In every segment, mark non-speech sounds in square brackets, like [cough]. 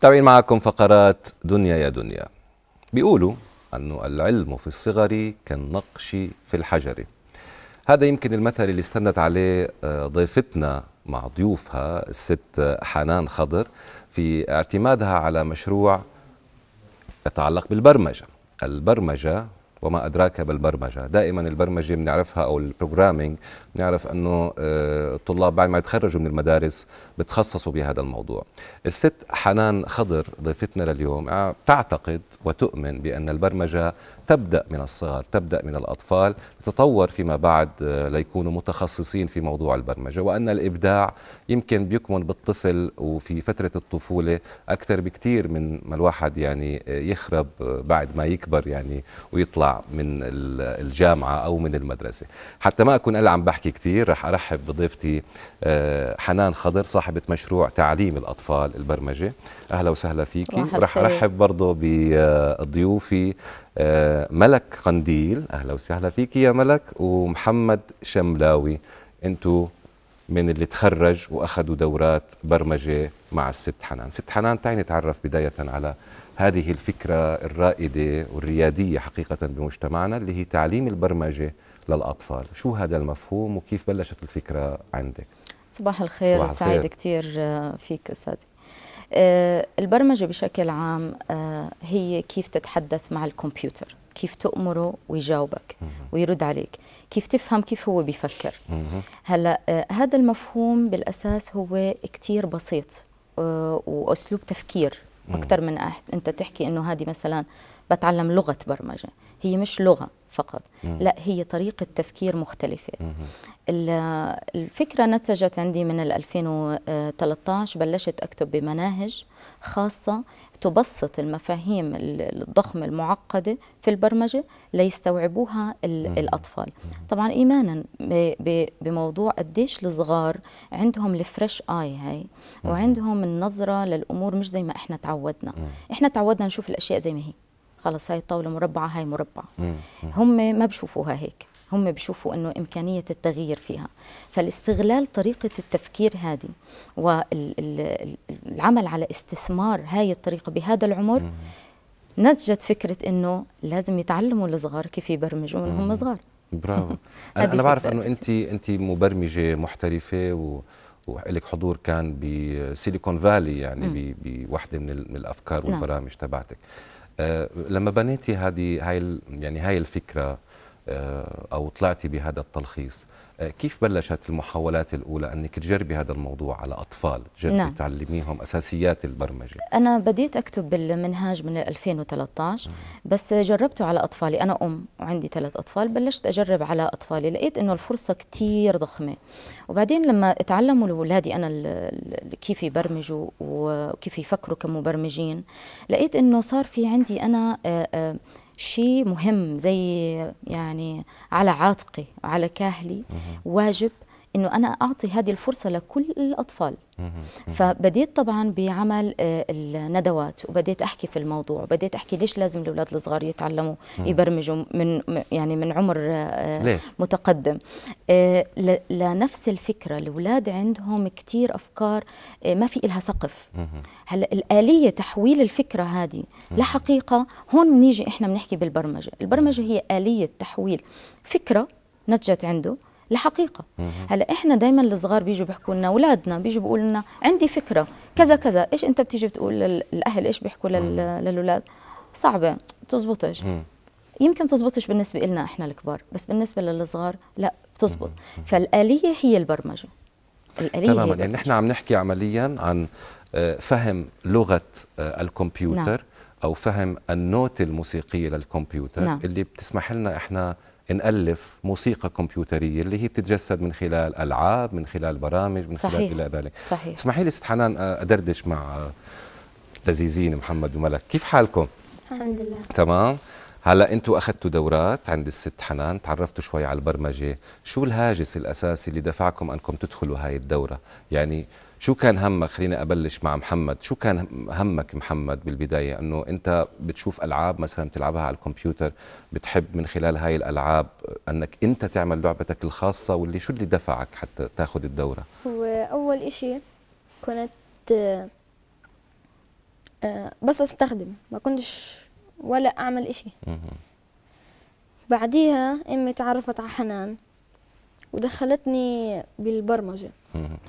تابعين معكم فقرات دنيا يا دنيا بيقولوا أنه العلم في الصغر كالنقش في الحجر هذا يمكن المثل اللي استندت عليه آه، ضيفتنا مع ضيوفها الست حنان خضر في اعتمادها على مشروع يتعلق بالبرمجة البرمجة وما أدراك بالبرمجة دائما البرمجة بنعرفها أو البروجرامينج بنعرف أنه آه، الطلاب بعد ما يتخرجوا من المدارس بتخصصوا بهذا الموضوع الست حنان خضر ضيفتنا لليوم آه، تعتقد وتؤمن بأن البرمجة تبدأ من الصغر تبدأ من الأطفال تتطور فيما بعد آه، ليكونوا متخصصين في موضوع البرمجة وأن الإبداع يمكن بيكمن بالطفل وفي فترة الطفولة أكثر بكثير من ما الواحد يعني يخرب بعد ما يكبر يعني ويطلع من الجامعة أو من المدرسة حتى ما أكون أنا عم بحكي كثير رح أرحب بضيفتي آه، حنان خضر صاحبة مشروع تعليم الأطفال البرمجة أهلا وسهلا فيكي رح أرحب برضه بضيوفي آه، ملك قنديل أهلا وسهلا فيكي يا ملك ومحمد شملاوي أنتم من اللي تخرج واخذوا دورات برمجه مع الست حنان، ست حنان تعي نتعرف بدايه على هذه الفكره الرائده والرياديه حقيقه بمجتمعنا اللي هي تعليم البرمجه للاطفال، شو هذا المفهوم وكيف بلشت الفكره عندك؟ صباح الخير وسعيد كثير آه، فيك استاذي. آه، البرمجه بشكل عام آه، هي كيف تتحدث مع الكمبيوتر. كيف تأمره ويجاوبك ويرد عليك كيف تفهم كيف هو بيفكر هلا آه، هذا المفهوم بالأساس هو كتير بسيط آه، وأسلوب تفكير أكثر من أنت تحكي إنه هذه مثلا بتعلم لغة برمجة هي مش لغة فقط لا هي طريقة تفكير مختلفة الفكرة نتجت عندي من 2013 بلشت أكتب بمناهج خاصة تبسط المفاهيم الضخمة المعقدة في البرمجة ليستوعبوها الأطفال طبعا إيمانا بموضوع قديش الصغار عندهم الفريش آي هاي وعندهم النظرة للأمور مش زي ما إحنا تعودنا إحنا تعودنا نشوف الأشياء زي ما هي خلص هاي الطاولة مربعه هاي مربعه هم ما بشوفوها هيك هم بشوفوا انه امكانيه التغيير فيها فالاستغلال طريقه التفكير هذه والعمل على استثمار هاي الطريقه بهذا العمر نتجت فكره انه لازم يتعلموا الصغار كيف يبرمجوا من هم صغار برافو [laughs] انا, بعرف انه انت انت مبرمجه محترفه و وإلك حضور كان بسيليكون فالي يعني بوحده من, من الافكار نعم. والبرامج تبعتك نعم. آه، لما بنيتي هذه هاي يعني هاي الفكره آه، او طلعتي بهذا التلخيص كيف بلشت المحاولات الأولى أنك تجربي هذا الموضوع على أطفال تجربي نعم. تعلميهم أساسيات البرمجة أنا بديت أكتب بالمنهاج من 2013 بس جربته على أطفالي أنا أم وعندي ثلاث أطفال بلشت أجرب على أطفالي لقيت أنه الفرصة كتير ضخمة وبعدين لما تعلموا لأولادي أنا كيف يبرمجوا وكيف يفكروا كمبرمجين لقيت أنه صار في عندي أنا آه، آه، شيء مهم زي يعني على عاتقي وعلى كاهلي واجب انه انا اعطي هذه الفرصه لكل الاطفال فبديت طبعا بعمل آه، الندوات وبديت احكي في الموضوع وبديت احكي ليش لازم الاولاد الصغار يتعلموا يبرمجوا من يعني من عمر آه، متقدم آه، لنفس الفكره الاولاد عندهم كثير افكار ما في لها سقف هلا الاليه تحويل الفكره هذه لحقيقه هون بنيجي احنا بنحكي بالبرمجه البرمجه هي اليه تحويل فكره نتجت عنده لحقيقه هلا احنا دائما الصغار بيجوا بيحكوا لنا اولادنا بيجوا بيقولوا لنا عندي فكره كذا كذا ايش انت بتيجي بتقول للاهل ايش بيحكوا للاولاد صعبه بتزبطش يمكن بتزبطش بالنسبه لنا احنا الكبار بس بالنسبه للصغار لا بتزبط فالاليه هي البرمجه الاليه تماما يعني نحن عم نحكي عمليا عن آه، فهم لغه آه، الكمبيوتر نعم. او فهم النوت الموسيقيه للكمبيوتر نعم. اللي بتسمح لنا احنا نألف موسيقى كمبيوترية اللي هي بتتجسد من خلال ألعاب من خلال برامج من صحيح. خلال إلى ذلك صحيح اسمحي لي ست حنان أدردش مع لذيذين محمد وملك كيف حالكم؟ الحمد لله تمام هلا انتم اخذتوا دورات عند الست حنان تعرفتوا شوي على البرمجه شو الهاجس الاساسي اللي دفعكم انكم تدخلوا هاي الدوره يعني شو كان همك خليني ابلش مع محمد شو كان همك محمد بالبدايه انه انت بتشوف العاب مثلا بتلعبها على الكمبيوتر بتحب من خلال هاي الالعاب انك انت تعمل لعبتك الخاصه واللي شو اللي دفعك حتى تاخذ الدوره هو أول إشي كنت آه، بس استخدم ما كنتش ولا اعمل إشي بعديها امي تعرفت على حنان ودخلتني بالبرمجه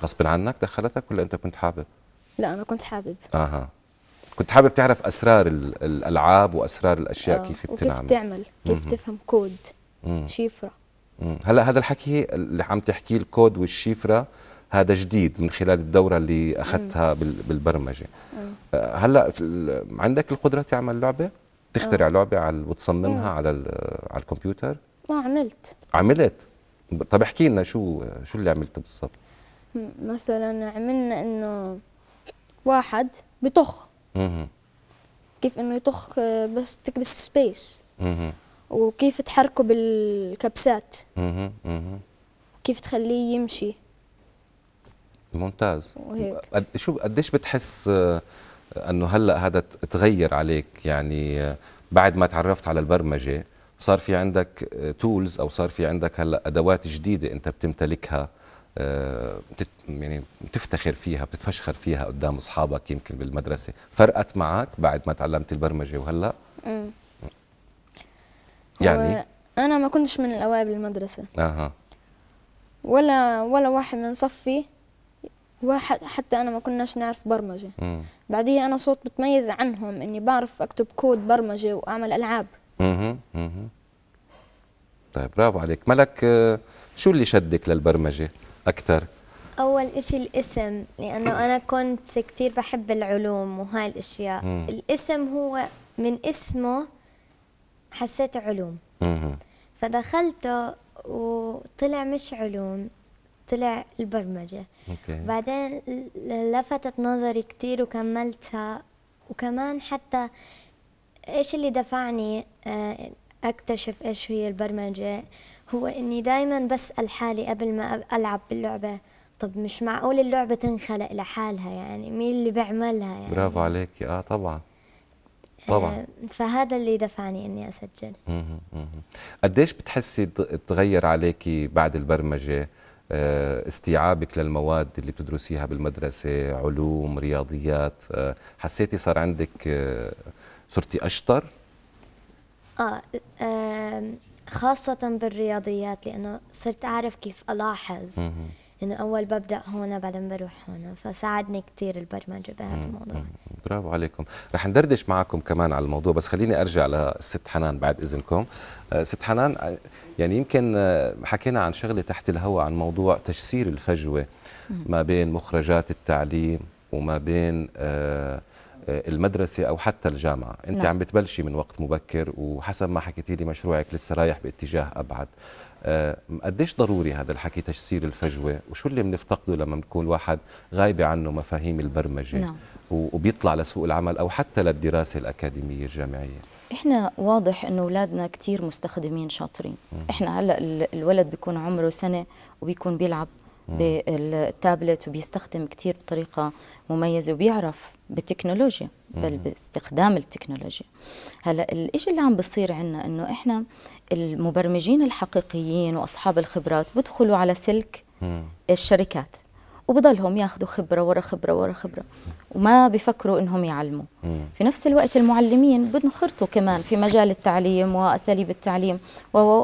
غصب عنك دخلتك ولا انت كنت حابب؟ لا انا كنت حابب اها كنت حابب تعرف اسرار الالعاب واسرار الاشياء آه. كيف بتنعمل كيف بتعمل كيف تفهم كود مم. شيفره مم. هلا هذا الحكي اللي عم تحكيه الكود والشيفره هذا جديد من خلال الدوره اللي اخذتها بالبرمجه آه. آه، هلا عندك القدره تعمل لعبه تخترع أوه. لعبه على وتصممها مم. على على الكمبيوتر اه عملت عملت طب احكي لنا شو شو اللي عملته بالضبط مثلا عملنا انه واحد بطخ كيف انه يطخ آه، بس تكبس سبيس وكيف تحركه بالكبسات كيف تخليه يمشي ممتاز وهيك. شو قديش بتحس آه، انه هلا هذا تغير عليك يعني آه، بعد ما تعرفت على البرمجه صار في عندك تولز او صار في عندك هلا ادوات جديده انت بتمتلكها آه، يعني بتفتخر فيها بتتفشخر فيها قدام اصحابك يمكن بالمدرسه فرقت معك بعد ما تعلمت البرمجه وهلا امم يعني انا ما كنتش من الاوائل بالمدرسه اها ولا ولا واحد من صفي واحد حتى انا ما كناش نعرف برمجه بعديها انا صوت بتميز عنهم اني بعرف اكتب كود برمجه واعمل العاب اها طيب برافو عليك ملك آه، شو اللي شدك للبرمجه اكثر اول إشي الاسم لانه انا كنت كثير بحب العلوم وهاي الاشياء الاسم هو من اسمه حسيت علوم مم. فدخلته وطلع مش علوم طلع البرمجة أوكي. بعدين لفتت نظري كثير وكملتها وكمان حتى إيش اللي دفعني آه، أكتشف إيش هي البرمجة هو إني دايما بسأل حالي قبل ما ألعب باللعبة طب مش معقول اللعبة تنخلق لحالها يعني مين اللي بيعملها يعني برافو عليك آه طبعا آه، طبعا فهذا اللي دفعني اني اسجل قديش بتحسي تغير عليكي بعد البرمجه آه، استيعابك للمواد اللي بتدرسيها بالمدرسه علوم رياضيات آه، حسيتي صار عندك صرتي اشطر آه, خاصة بالرياضيات لأنه صرت أعرف كيف ألاحظ إنه أول ببدأ هون بعدين بروح هون فساعدني كثير البرمجة بهذا الموضوع برافو عليكم رح ندردش معكم كمان على الموضوع بس خليني أرجع للست حنان بعد إذنكم آه، ست حنان آه، يعني يمكن آه، حكينا عن شغلة تحت الهواء عن موضوع تجسير الفجوة ما بين مخرجات التعليم وما بين آه المدرسة أو حتى الجامعة أنت نعم. عم بتبلشي من وقت مبكر وحسب ما حكيتي لي مشروعك لسه رايح باتجاه أبعد آه، قديش ضروري هذا الحكي تجسير الفجوة وشو اللي بنفتقده لما بنكون واحد غايبة عنه مفاهيم البرمجة نعم. وبيطلع لسوق العمل أو حتى للدراسة الأكاديمية الجامعية احنا واضح انه اولادنا كثير مستخدمين شاطرين احنا هلا الولد بيكون عمره سنه وبيكون بيلعب بالتابلت وبيستخدم كثير بطريقة مميزة وبيعرف بالتكنولوجيا بل باستخدام التكنولوجيا هلا الشيء اللي عم بصير عنا انه احنا المبرمجين الحقيقيين واصحاب الخبرات بدخلوا على سلك الشركات وبضلهم ياخذوا خبره ورا خبره ورا خبره وما بفكروا انهم يعلموا في نفس الوقت المعلمين بنخرطوا كمان في مجال التعليم واساليب التعليم و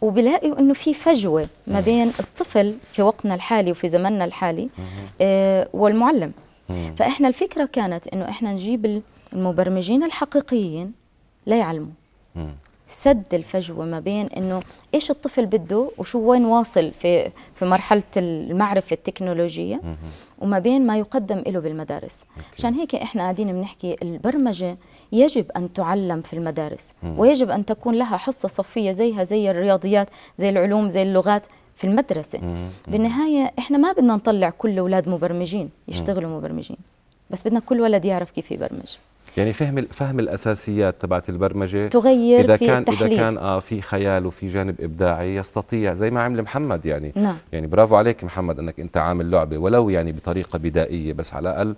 وبلاقيوا انه في فجوه ما بين الطفل في وقتنا الحالي وفي زمننا الحالي آه، والمعلم فاحنا الفكره كانت انه احنا نجيب المبرمجين الحقيقيين ليعلموا سد الفجوه ما بين انه ايش الطفل بده وشو وين واصل في في مرحله المعرفه التكنولوجيه وما بين ما يقدم له بالمدارس عشان هيك احنا قاعدين بنحكي البرمجه يجب ان تعلم في المدارس ويجب ان تكون لها حصه صفيه زيها زي الرياضيات زي العلوم زي اللغات في المدرسه بالنهايه احنا ما بدنا نطلع كل الاولاد مبرمجين يشتغلوا مبرمجين بس بدنا كل ولد يعرف كيف يبرمج يعني فهم فهم الاساسيات تبعت البرمجه تغير اذا في كان التحليل. اذا كان اه في خيال وفي جانب ابداعي يستطيع زي ما عمل محمد يعني نعم. يعني برافو عليك محمد انك انت عامل لعبه ولو يعني بطريقه بدائيه بس على الاقل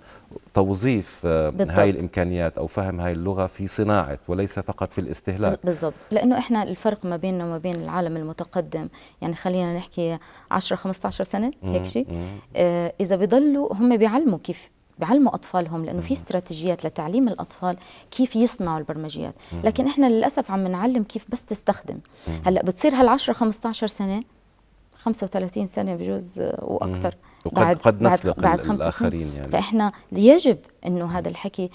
توظيف آه، بالضبط. هاي الامكانيات او فهم هاي اللغه في صناعه وليس فقط في الاستهلاك بالضبط لانه احنا الفرق ما بيننا وما بين العالم المتقدم يعني خلينا نحكي 10 15 سنه هيك شيء آه اذا بيضلوا هم بيعلموا كيف بعلموا اطفالهم لانه في استراتيجيات لتعليم الاطفال كيف يصنعوا البرمجيات لكن احنا للاسف عم نعلم كيف بس تستخدم هلا بتصير هال10 15 سنه 35 سنه بجوز آه، واكثر وقد قد نسلق بعد الاخرين يعني فاحنا يجب انه هذا الحكي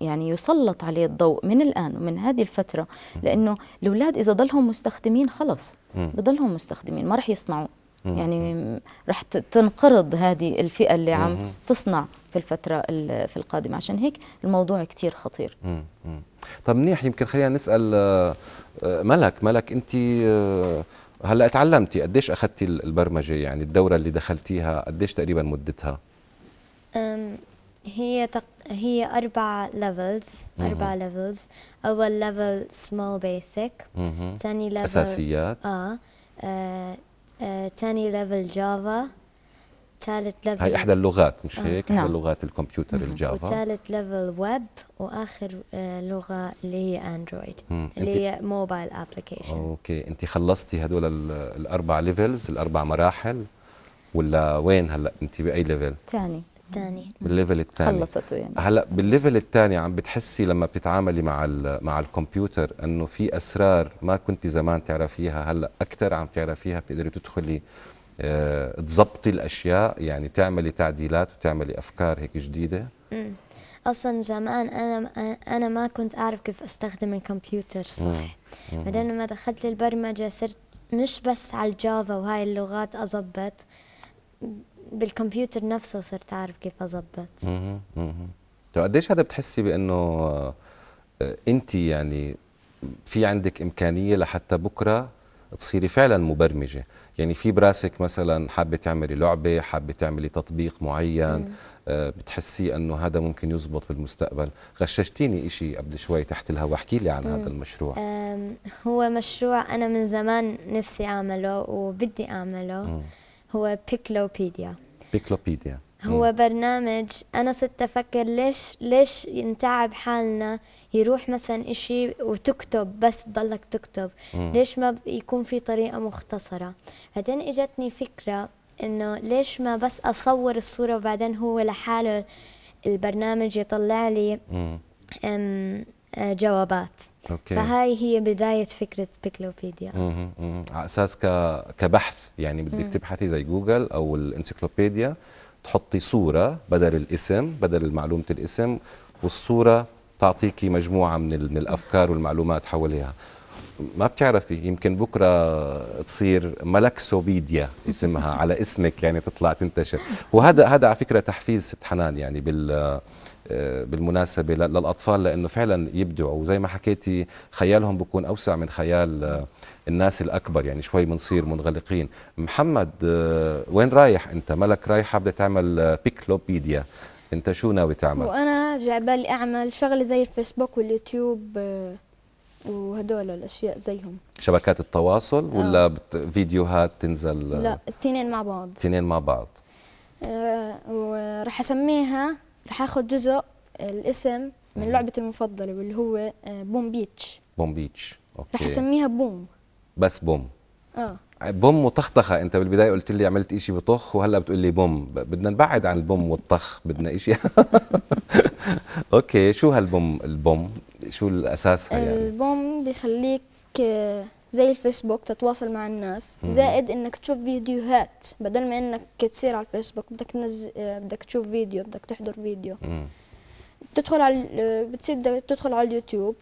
يعني يسلط عليه الضوء من الان ومن هذه الفتره لانه الاولاد اذا ضلهم مستخدمين خلص بضلهم مستخدمين ما رح يصنعوا يعني رح تنقرض هذه الفئه اللي عم تصنع في الفترة في القادمة عشان هيك الموضوع كتير خطير طب منيح يمكن خلينا نسأل آه، آه، ملك ملك أنت آه، هلا اتعلمتي قديش اخذتي البرمجه يعني الدوره اللي دخلتيها قديش تقريبا مدتها هي تق... هي اربع ليفلز اربع ليفلز اول ليفل سمول بيسك ثاني ليفل اساسيات اه ثاني ليفل جافا ثالث ليفل هي احدى اللغات مش آه، هيك نعم. احدى لغات الكمبيوتر الجافا وثالث ليفل ويب واخر آه، لغه اللي هي اندرويد اللي هي موبايل ابلكيشن اوكي انت خلصتي هدول الاربع ليفلز الاربع مراحل ولا وين هلا انت باي ليفل ثاني الثاني بالليفل الثاني خلصته يعني هلا بالليفل الثاني عم بتحسي لما بتتعاملي مع مع الكمبيوتر انه في اسرار ما كنت زمان تعرفيها هلا اكثر عم تعرفيها بتقدري تدخلي آه، تظبطي الاشياء يعني تعملي تعديلات وتعملي افكار هيك جديده اصلا زمان انا انا ما كنت اعرف كيف استخدم الكمبيوتر صح بعدين لما دخلت البرمجه صرت مش بس على الجافا وهاي اللغات اضبط بالكمبيوتر نفسه صرت اعرف كيف اضبط طيب قديش هذا بتحسي بانه آه، انت يعني في عندك امكانيه لحتى بكره تصيري فعلا مبرمجه يعني في براسك مثلا حابه تعملي لعبه حابه تعملي تطبيق معين آه، بتحسي انه هذا ممكن يزبط بالمستقبل غششتيني شيء قبل شوي تحت الهواء احكي لي عن هذا المشروع هو مشروع انا من زمان نفسي اعمله وبدي اعمله هو بيكلوبيديا بيكلوبيديا هو برنامج أنا صرت أفكر ليش ليش نتعب حالنا يروح مثلا إشي وتكتب بس تضلك تكتب مم. ليش ما يكون في طريقة مختصرة بعدين إجتني فكرة إنه ليش ما بس أصور الصورة وبعدين هو لحاله البرنامج يطلع لي أم آه، جوابات أوكي. فهاي هي بداية فكرة بيكلوبيديا على أساس كبحث يعني بدك تبحثي زي جوجل أو الانسيكلوبيديا تحطي صورة بدل الاسم بدل معلومة الاسم والصورة تعطيكي مجموعة من, من الأفكار والمعلومات حواليها ما بتعرفي يمكن بكره تصير ملكسوبيديا اسمها على اسمك يعني تطلع تنتشر وهذا هذا على فكره تحفيز ست حنان يعني بال آه، بالمناسبة للأطفال لأنه فعلا يبدعوا وزي ما حكيتي خيالهم بكون أوسع من خيال آه، الناس الأكبر يعني شوي بنصير منغلقين محمد آه، وين رايح أنت ملك رايحة بدها تعمل بيكلوبيديا أنت شو ناوي تعمل؟ وأنا جعبالي أعمل شغلة زي الفيسبوك واليوتيوب وهدول الاشياء زيهم شبكات التواصل ولا آه. فيديوهات تنزل لا التنين مع بعض التنين مع بعض أه ورح اسميها رح اخذ جزء آه، الاسم من لعبتي المفضله واللي هو آه، بوم بيتش بوم بيتش اوكي رح اسميها بوم بس بوم اه بوم وطخطخه انت بالبدايه قلت لي عملت إشي بطخ وهلا بتقول لي بوم بدنا نبعد عن البوم والطخ بدنا إشي [laughs] اوكي شو هالبوم البوم شو الاساس يعني البوم بيخليك آه، زي الفيسبوك تتواصل مع الناس زائد انك تشوف فيديوهات بدل ما انك تصير على الفيسبوك بدك تنزل بدك تشوف فيديو بدك تحضر فيديو بتدخل على بتصير بدك تدخل على اليوتيوب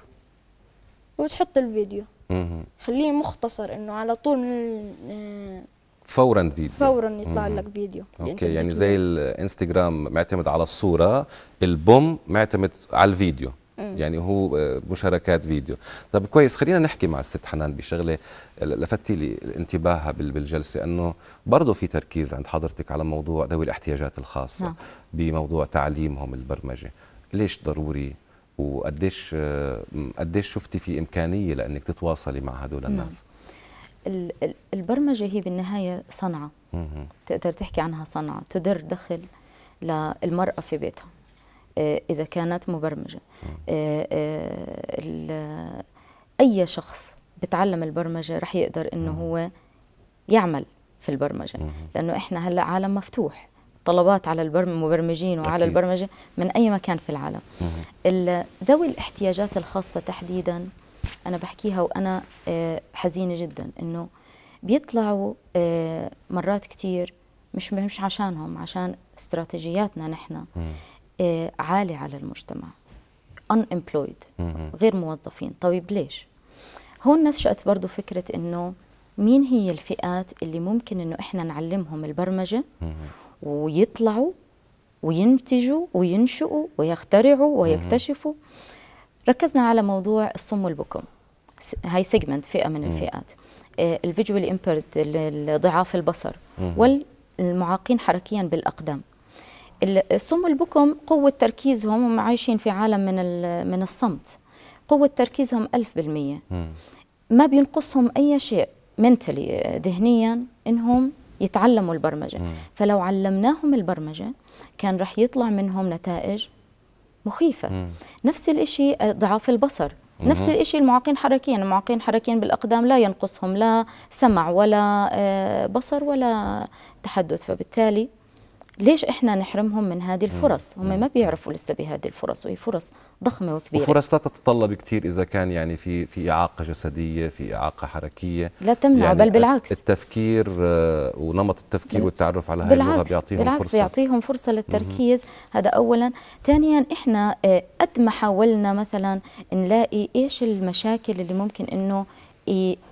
وتحط الفيديو خليه مختصر انه على طول من فورا فيديو فورا يطلع مم. لك فيديو اوكي يعني, يعني زي الانستغرام معتمد على الصوره البوم معتمد على الفيديو يعني هو آه، مشاركات فيديو طب كويس خلينا نحكي مع الست حنان بشغله آه، لفت لي انتباهها بالجلسه انه برضه في تركيز عند حضرتك على موضوع ذوي الاحتياجات الخاصه نعم. بموضوع تعليمهم البرمجه ليش ضروري وقديش آه، قديش شفتي في امكانيه لانك تتواصلي مع هدول نعم. الناس نعم. البرمجه هي بالنهايه صنعه تقدر تحكي عنها صنعه تدر دخل للمراه في بيتها آه، إذا كانت مبرمجة آه، آه، أي شخص بتعلم البرمجة رح يقدر إنه هو يعمل في البرمجة لأنه إحنا هلأ عالم مفتوح طلبات على المبرمجين وعلى أكيد. البرمجة من أي مكان في العالم ذوي الاحتياجات الخاصة تحديدا أنا بحكيها وأنا حزينة جدا إنه بيطلعوا مرات كتير مش مش عشانهم عشان استراتيجياتنا نحن آه، عالي على المجتمع unemployed غير موظفين طيب ليش هون نشأت برضو فكرة انه مين هي الفئات اللي ممكن انه احنا نعلمهم البرمجة ويطلعوا وينتجوا وينشئوا ويخترعوا ويكتشفوا ركزنا على موضوع الصم والبكم هاي سيجمنت فئة من الفئات آه، الفيجوال امبيرد ضعاف البصر والمعاقين حركيا بالاقدام الصم البكم قوة تركيزهم هم عايشين في عالم من من الصمت قوة تركيزهم ألف بالمية ما بينقصهم أي شيء منتلي ذهنيا إنهم يتعلموا البرمجة مم. فلو علمناهم البرمجة كان رح يطلع منهم نتائج مخيفة مم. نفس الإشي آه، ضعاف البصر مم. نفس الإشي المعاقين حركيا المعاقين حركيا بالأقدام لا ينقصهم لا سمع ولا آه، بصر ولا تحدث فبالتالي ليش احنا نحرمهم من هذه الفرص هم ما بيعرفوا لسه بهذه الفرص وهي فرص ضخمه وكبيره وفرص لا تتطلب كثير اذا كان يعني في في اعاقه جسديه في اعاقه حركيه لا تمنع يعني بل بالعكس التفكير آه، ونمط التفكير والتعرف على هذه اللغه بيعطيهم بالعكس فرصه بيعطيهم فرصه للتركيز هذا اولا ثانيا احنا آه، قد ما حاولنا مثلا نلاقي ايش المشاكل اللي ممكن انه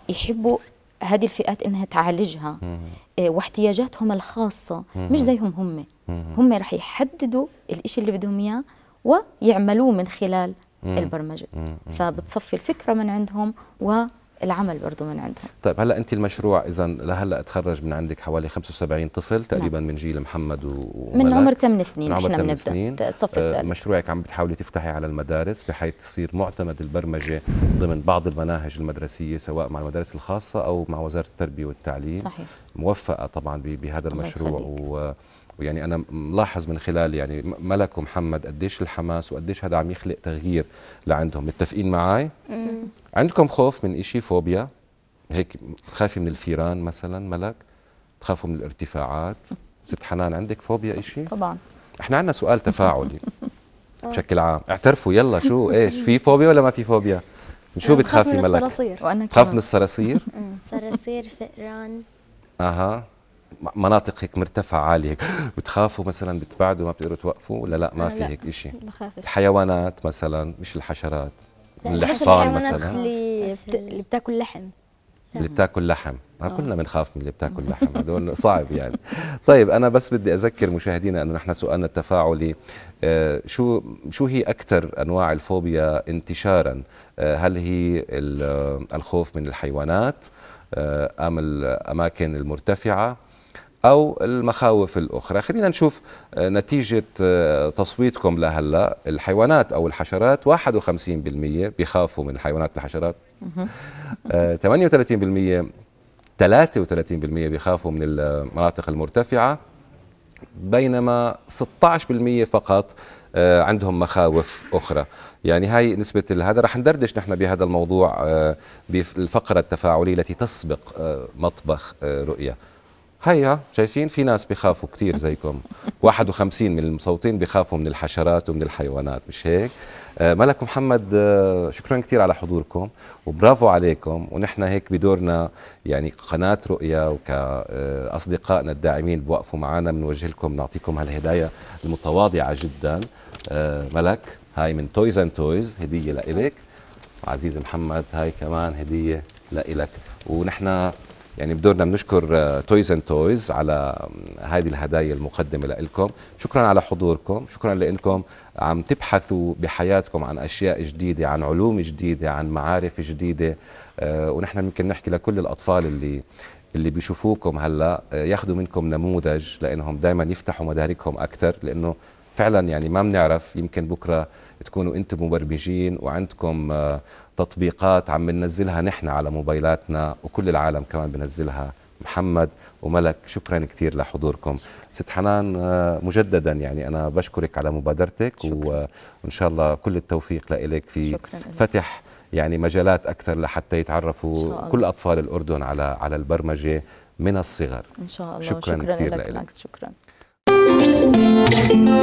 يحبوا هذه الفئات انها تعالجها آه، واحتياجاتهم الخاصه مش زيهم هم هم رح يحددوا الإشي اللي بدهم اياه ويعملوه من خلال البرمجه فبتصفي الفكره من عندهم و العمل برضه من عندهم طيب هلا انت المشروع اذا لهلا تخرج من عندك حوالي 75 طفل نعم. تقريبا نعم. من جيل محمد و من عمر 8 سنين من عمر احنا بنبدا صف آه، الثالث مشروعك عم بتحاولي تفتحي على المدارس بحيث تصير معتمد البرمجه ضمن بعض المناهج المدرسيه سواء مع المدارس الخاصه او مع وزاره التربيه والتعليم صحيح موفقه طبعا بهذا المشروع و ويعني انا ملاحظ من خلال يعني ملك ومحمد قديش الحماس وقديش هذا عم يخلق تغيير لعندهم متفقين معي عندكم خوف من إشي فوبيا هيك تخافي من الفيران مثلا ملك تخافوا من الارتفاعات ست حنان عندك فوبيا إشي طبعا احنا عندنا سؤال تفاعلي [laughs] بشكل عام اعترفوا يلا شو ايش في فوبيا ولا ما في فوبيا من شو بتخافي ملك الصراصير من الصراصير [laughs] صراصير فئران اها مناطق هيك مرتفعه عاليه هيك بتخافوا مثلا بتبعدوا ما بتقدروا توقفوا ولا لا ما في هيك شيء الحيوانات مثلا مش الحشرات يعني الحصان مثلا اللي, بت... اللي بتاكل لحم اللي نعم. بتاكل لحم ما آه. كلنا بنخاف من اللي بتاكل لحم هذول صعب يعني طيب انا بس بدي اذكر مشاهدينا انه نحن سؤالنا التفاعلي آه، شو شو هي اكثر انواع الفوبيا انتشارا آه، هل هي الخوف من الحيوانات ام الاماكن المرتفعه او المخاوف الاخرى خلينا نشوف آه، نتيجه آه، تصويتكم لهلا الحيوانات او الحشرات 51% بيخافوا من الحيوانات والحشرات 38% 33% بيخافوا من المناطق المرتفعه بينما 16% فقط آه، عندهم مخاوف اخرى يعني هاي نسبه هذا رح ندردش نحن بهذا الموضوع بالفقره التفاعليه التي تسبق مطبخ رؤيه هيا شايفين في ناس بخافوا كثير زيكم 51 [laughs] من المصوتين بخافوا من الحشرات ومن الحيوانات مش هيك آه، ملك محمد آه، شكرا كثير على حضوركم وبرافو عليكم ونحن هيك بدورنا يعني قناة رؤيا وكأصدقائنا الداعمين بوقفوا معنا بنوجه لكم نعطيكم هالهدايا المتواضعة جدا آه، ملك هاي من تويز اند تويز هدية لإلك عزيز محمد هاي كمان هدية لإلك ونحن يعني بدورنا بنشكر تويز اند تويز على هذه الهدايا المقدمه لكم شكرا على حضوركم شكرا لانكم عم تبحثوا بحياتكم عن اشياء جديده عن علوم جديده عن معارف جديده آه، ونحن ممكن نحكي لكل الاطفال اللي اللي بيشوفوكم هلا آه، ياخذوا منكم نموذج لانهم دائما يفتحوا مداركهم اكثر لانه فعلا يعني ما بنعرف يمكن بكره تكونوا انتم مبرمجين وعندكم آه، تطبيقات عم بننزلها نحن على موبايلاتنا وكل العالم كمان بنزلها محمد وملك شكرا كثير لحضوركم ست حنان آه، مجددا يعني انا بشكرك على مبادرتك شكرا. وان شاء الله كل التوفيق لك في فتح يعني مجالات اكثر لحتى يتعرفوا كل اطفال الاردن على على البرمجه من الصغر ان شاء الله شكرا, شكرا كثير لك شكرا Música